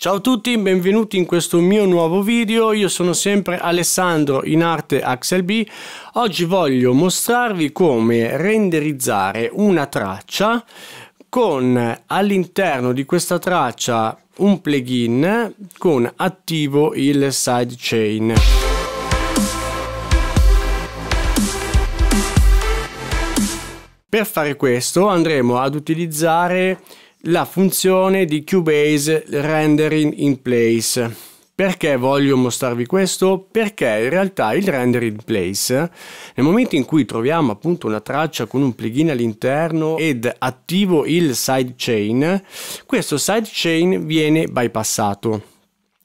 Ciao a tutti, benvenuti in questo mio nuovo video, io sono sempre Alessandro in arte Axel B. Oggi voglio mostrarvi come renderizzare una traccia con all'interno di questa traccia un plugin con attivo il sidechain. Per fare questo andremo ad utilizzare la funzione di Cubase rendering in place. Perché voglio mostrarvi questo? Perché in realtà il rendering place, nel momento in cui troviamo appunto una traccia con un plugin all'interno ed attivo il sidechain, questo sidechain viene bypassato.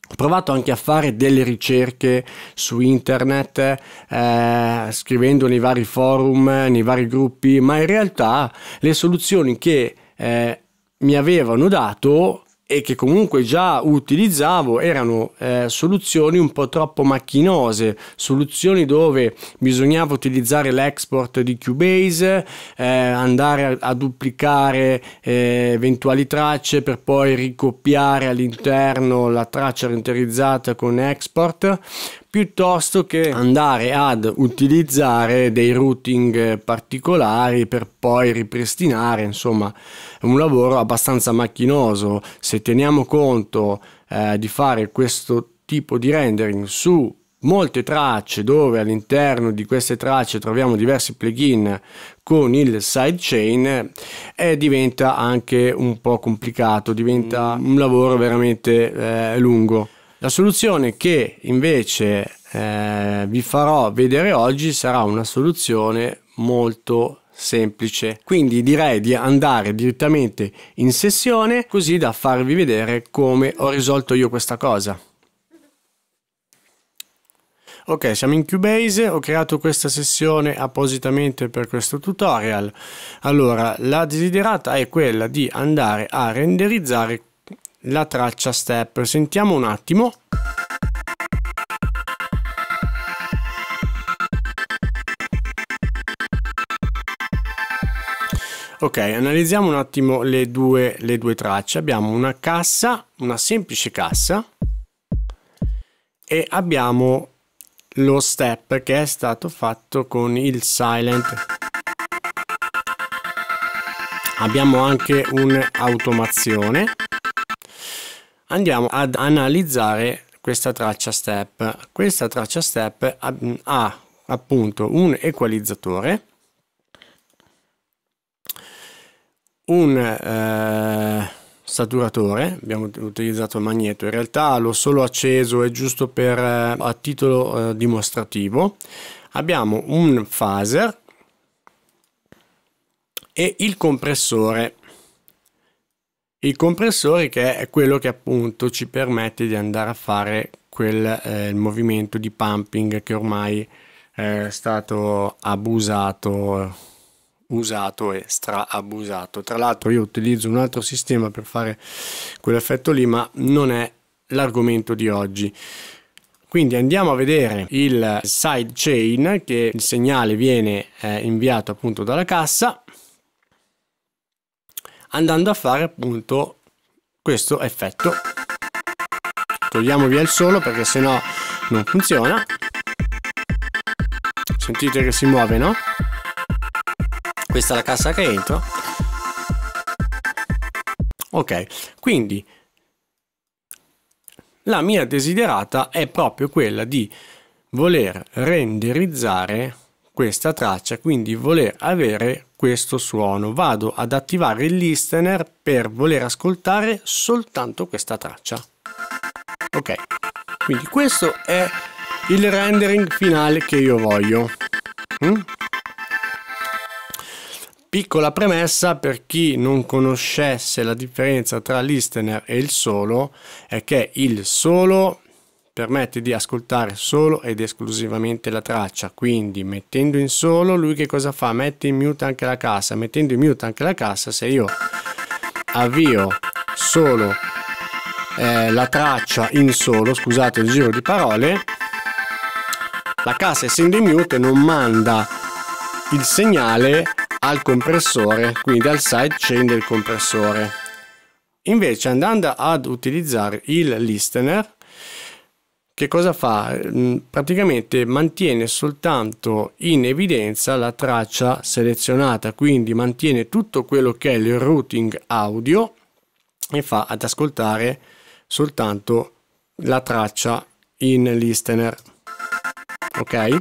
Ho provato anche a fare delle ricerche su internet, eh, scrivendo nei vari forum, nei vari gruppi, ma in realtà le soluzioni che eh, mi avevano dato e che comunque già utilizzavo erano eh, soluzioni un po' troppo macchinose, soluzioni dove bisognava utilizzare l'export di Cubase, eh, andare a, a duplicare eh, eventuali tracce per poi ricopiare all'interno la traccia renterizzata con export, piuttosto che andare ad utilizzare dei routing eh, particolari per poi ripristinare, insomma, un lavoro abbastanza macchinoso. Se teniamo conto eh, di fare questo tipo di rendering su molte tracce dove all'interno di queste tracce troviamo diversi plugin con il sidechain eh, diventa anche un po' complicato, diventa mm. un lavoro veramente eh, lungo. La soluzione che invece eh, vi farò vedere oggi sarà una soluzione molto semplice. Quindi direi di andare direttamente in sessione così da farvi vedere come ho risolto io questa cosa. Ok, siamo in Cubase, ho creato questa sessione appositamente per questo tutorial. Allora, la desiderata è quella di andare a renderizzare la traccia step. Sentiamo un attimo. Ok, analizziamo un attimo le due, le due tracce. Abbiamo una cassa, una semplice cassa e abbiamo lo step che è stato fatto con il silent abbiamo anche un'automazione andiamo ad analizzare questa traccia step questa traccia step ha appunto un equalizzatore un eh, saturatore, abbiamo utilizzato il magneto, in realtà l'ho solo acceso, è giusto per, eh, a titolo eh, dimostrativo. Abbiamo un phaser e il compressore. Il compressore che è quello che appunto ci permette di andare a fare quel eh, movimento di pumping che ormai eh, è stato abusato usato e straabusato. Tra l'altro io utilizzo un altro sistema per fare quell'effetto lì, ma non è l'argomento di oggi. Quindi andiamo a vedere il side chain che il segnale viene eh, inviato appunto dalla cassa andando a fare appunto questo effetto. Togliamo via il solo perché sennò non funziona. Sentite che si muove, no? questa è la cassa che entra ok quindi la mia desiderata è proprio quella di voler renderizzare questa traccia, quindi voler avere questo suono. Vado ad attivare il listener per voler ascoltare soltanto questa traccia. Ok, quindi questo è il rendering finale che io voglio. Mm? Piccola premessa per chi non conoscesse la differenza tra listener e il solo è che il solo permette di ascoltare solo ed esclusivamente la traccia. Quindi mettendo in solo, lui che cosa fa? Mette in mute anche la cassa. Mettendo in mute anche la cassa, se io avvio solo eh, la traccia in solo, scusate il giro di parole, la cassa essendo in mute non manda il segnale al compressore, quindi al side chain del compressore. Invece andando ad utilizzare il listener, che cosa fa? Mm, praticamente mantiene soltanto in evidenza la traccia selezionata, quindi mantiene tutto quello che è il routing audio e fa ad ascoltare soltanto la traccia in listener. Ok?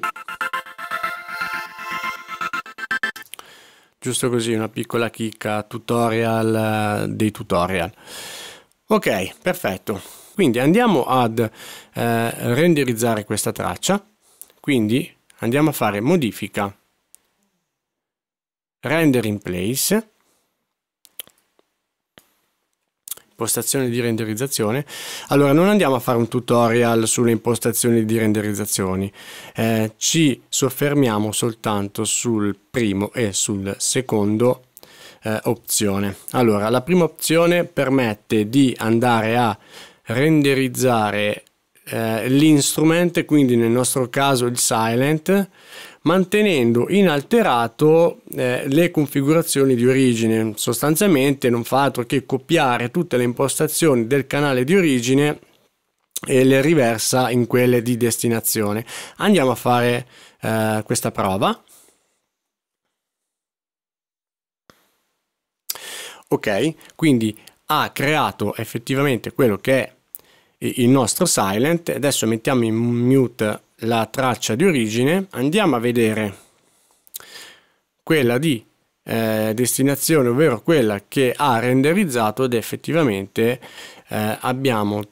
giusto così una piccola chicca tutorial eh, dei tutorial ok perfetto quindi andiamo ad eh, renderizzare questa traccia quindi andiamo a fare modifica render in place impostazioni di renderizzazione, allora non andiamo a fare un tutorial sulle impostazioni di renderizzazioni, eh, ci soffermiamo soltanto sul primo e sul secondo eh, opzione. Allora, la prima opzione permette di andare a renderizzare eh, l'instrument, quindi nel nostro caso il silent, mantenendo inalterato eh, le configurazioni di origine. Sostanzialmente non fa altro che copiare tutte le impostazioni del canale di origine e le riversa in quelle di destinazione. Andiamo a fare eh, questa prova. Ok, quindi ha creato effettivamente quello che è il nostro silent. Adesso mettiamo in mute la traccia di origine. Andiamo a vedere quella di eh, destinazione, ovvero quella che ha renderizzato ed effettivamente eh, abbiamo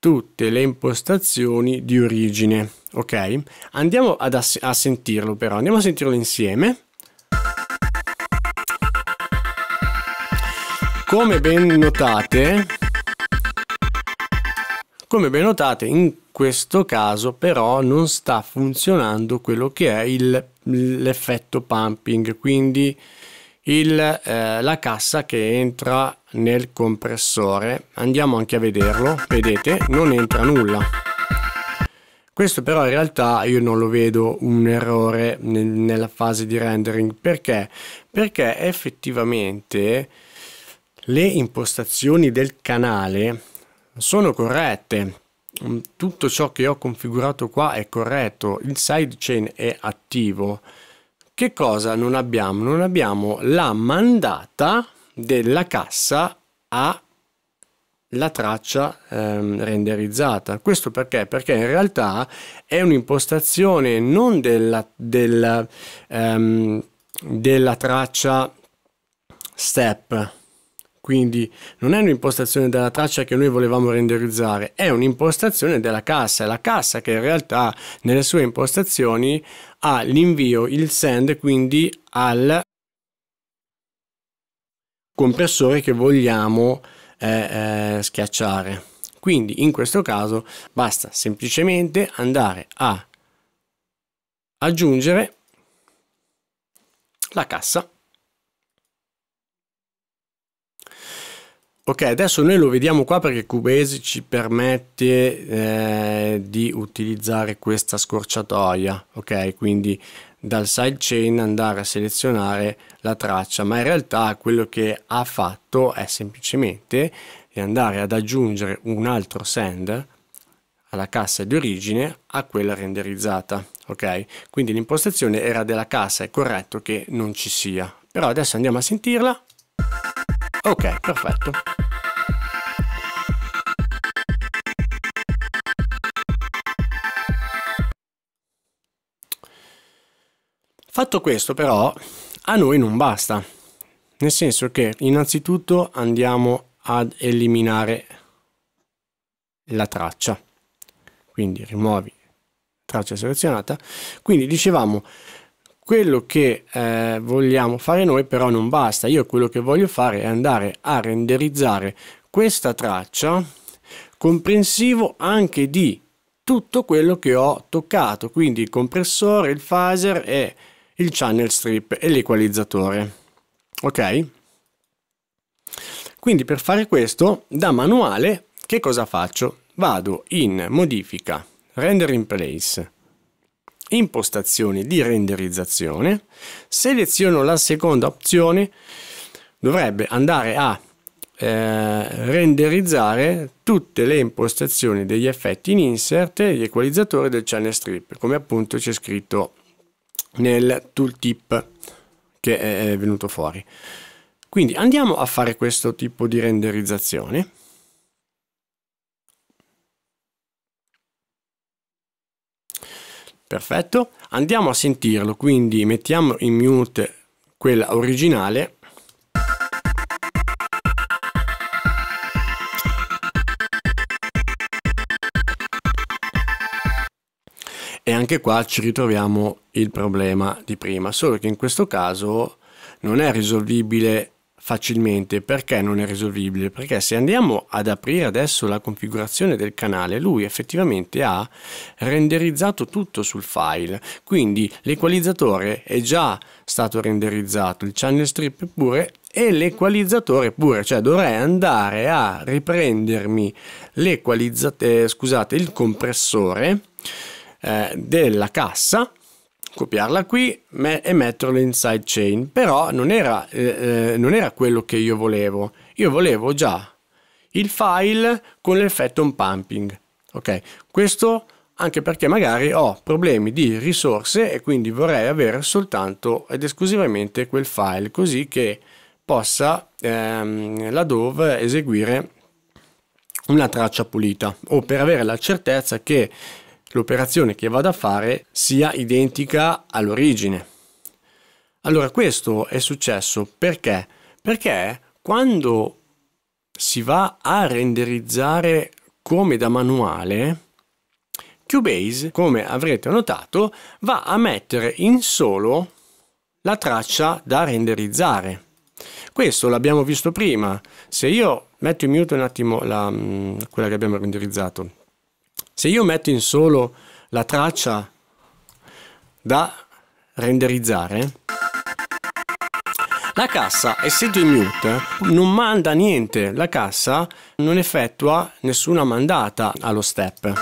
tutte le impostazioni di origine. Ok? Andiamo a sentirlo però, andiamo a sentirlo insieme. Come ben notate, come ben notate, in questo caso però non sta funzionando quello che è il, l'effetto pumping, quindi il, eh, la cassa che entra nel compressore. Andiamo anche a vederlo, vedete, non entra nulla. Questo però in realtà io non lo vedo un errore nel, nella fase di rendering, perché? Perché effettivamente le impostazioni del canale sono corrette. Mm, tutto ciò che ho configurato qua è corretto, il sidechain è attivo. Che cosa non abbiamo? Non abbiamo la mandata della cassa a la traccia ehm, renderizzata. Questo perché? Perché in realtà è un'impostazione non della, della, ehm, della traccia step, quindi non è un'impostazione della traccia che noi volevamo renderizzare, è un'impostazione della cassa, è la cassa che in realtà nelle sue impostazioni ha l'invio, il send, quindi al compressore che vogliamo eh, eh, schiacciare. Quindi in questo caso basta semplicemente andare a aggiungere la cassa Ok, adesso noi lo vediamo qua perché Cubase ci permette eh, di utilizzare questa scorciatoia, ok? Quindi dal sidechain andare a selezionare la traccia, ma in realtà quello che ha fatto è semplicemente andare ad aggiungere un altro send alla cassa di origine a quella renderizzata, ok? Quindi l'impostazione era della cassa, è corretto che non ci sia. Però adesso andiamo a sentirla. Ok, perfetto. Fatto questo però a noi non basta, nel senso che innanzitutto andiamo ad eliminare la traccia, quindi rimuovi traccia selezionata, quindi dicevamo quello che eh, vogliamo fare noi però non basta, io quello che voglio fare è andare a renderizzare questa traccia comprensivo anche di tutto quello che ho toccato, quindi il compressore, il phaser e il channel strip e l'equalizzatore. Ok? Quindi per fare questo, da manuale, che cosa faccio? Vado in modifica, render in place, impostazioni di renderizzazione, seleziono la seconda opzione, dovrebbe andare a eh, renderizzare tutte le impostazioni degli effetti in insert e gli equalizzatori del channel strip, come appunto c'è scritto nel tooltip che è venuto fuori. Quindi andiamo a fare questo tipo di renderizzazione. Perfetto, andiamo a sentirlo, quindi mettiamo in mute quella originale anche qua ci ritroviamo il problema di prima, solo che in questo caso non è risolvibile facilmente. Perché non è risolvibile? Perché se andiamo ad aprire adesso la configurazione del canale, lui effettivamente ha renderizzato tutto sul file, quindi l'equalizzatore è già stato renderizzato, il channel strip pure e l'equalizzatore pure, cioè dovrei andare a riprendermi l'equalizzatore, eh, scusate, il compressore eh, della cassa copiarla qui e metterla in sidechain però non era, eh, eh, non era quello che io volevo io volevo già il file con l'effetto on pumping ok questo anche perché magari ho problemi di risorse e quindi vorrei avere soltanto ed esclusivamente quel file così che possa ehm, la Dove eseguire una traccia pulita o per avere la certezza che l'operazione che vado a fare sia identica all'origine. Allora questo è successo perché? Perché quando si va a renderizzare come da manuale, Cubase, come avrete notato, va a mettere in solo la traccia da renderizzare. Questo l'abbiamo visto prima. Se io metto in mute un attimo la, mm, quella che abbiamo renderizzato, se io metto in solo la traccia da renderizzare, la cassa, essendo in mute, non manda niente, la cassa non effettua nessuna mandata allo step.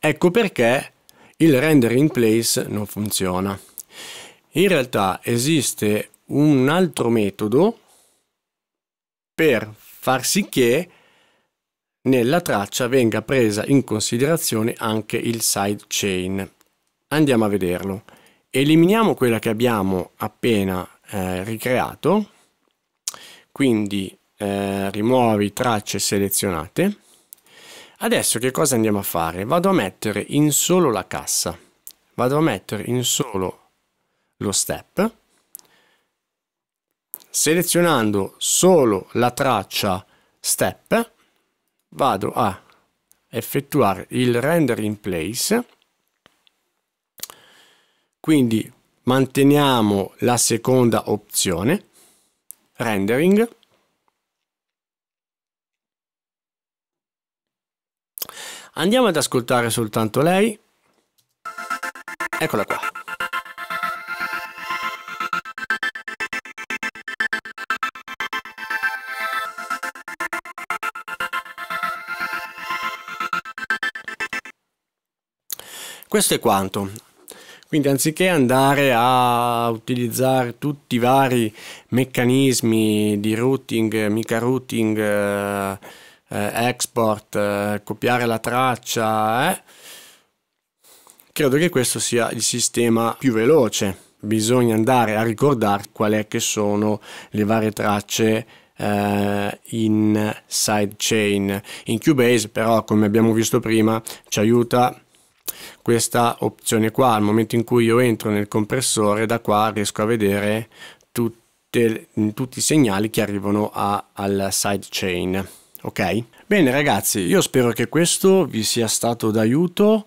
Ecco perché il render in place non funziona. In realtà esiste un altro metodo per far sì che nella traccia venga presa in considerazione anche il sidechain. Andiamo a vederlo. Eliminiamo quella che abbiamo appena eh, ricreato, quindi eh, rimuovi tracce selezionate. Adesso che cosa andiamo a fare? Vado a mettere in solo la cassa, vado a mettere in solo lo step selezionando solo la traccia step vado a effettuare il render in place quindi manteniamo la seconda opzione rendering andiamo ad ascoltare soltanto lei eccola qua Questo è quanto. Quindi anziché andare a utilizzare tutti i vari meccanismi di routing, mica routing, eh, eh, export, eh, copiare la traccia, eh, credo che questo sia il sistema più veloce. Bisogna andare a ricordare qual è che sono le varie tracce eh, in sidechain. In Cubase però, come abbiamo visto prima, ci aiuta questa opzione qua. Al momento in cui io entro nel compressore, da qua riesco a vedere tutte, tutti i segnali che arrivano a, al sidechain. Ok? Bene ragazzi, io spero che questo vi sia stato d'aiuto.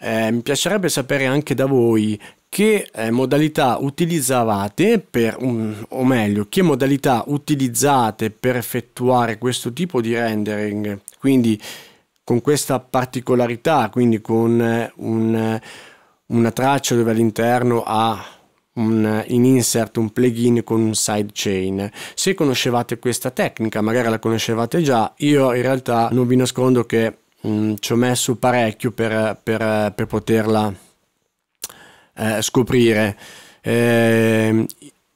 Eh, mi piacerebbe sapere anche da voi che eh, modalità utilizzavate per o meglio che modalità utilizzate per effettuare questo tipo di rendering quindi con questa particolarità, quindi con eh, un, eh, una traccia dove all'interno ha un, eh, in insert un plugin con un sidechain. Se conoscevate questa tecnica, magari la conoscevate già, io in realtà non vi nascondo che mh, mm, ci ho messo parecchio per, per, per poterla eh, scoprire. Eh,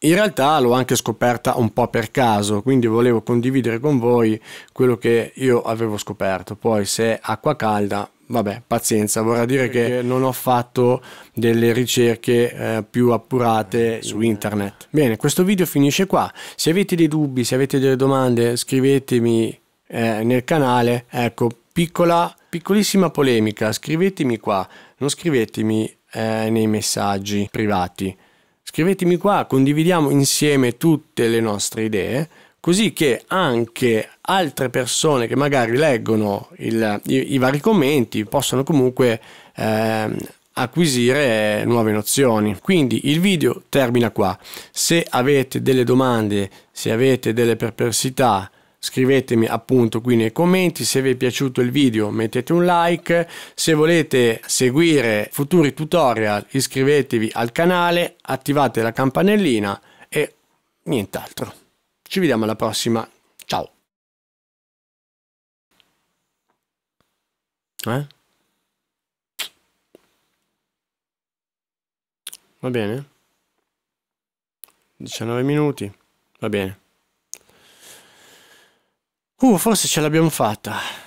in realtà l'ho anche scoperta un po' per caso, quindi volevo condividere con voi quello che io avevo scoperto. Poi se è acqua calda, vabbè, pazienza, vorrà dire Perché che non ho fatto delle ricerche eh, più appurate eh, su eh. internet. Bene, questo video finisce qua. Se avete dei dubbi, se avete delle domande, scrivetemi eh, nel canale. Ecco, piccola, piccolissima polemica, scrivetemi qua, non scrivetemi eh, nei messaggi privati scrivetemi qua, condividiamo insieme tutte le nostre idee, così che anche altre persone che magari leggono il, i, i, vari commenti possano comunque eh, acquisire nuove nozioni. Quindi il video termina qua. Se avete delle domande, se avete delle perplessità, scrivetemi appunto qui nei commenti se vi è piaciuto il video mettete un like se volete seguire futuri tutorial iscrivetevi al canale attivate la campanellina e nient'altro ci vediamo alla prossima ciao eh? va bene 19 minuti va bene Uh, forse ce l'abbiamo fatta.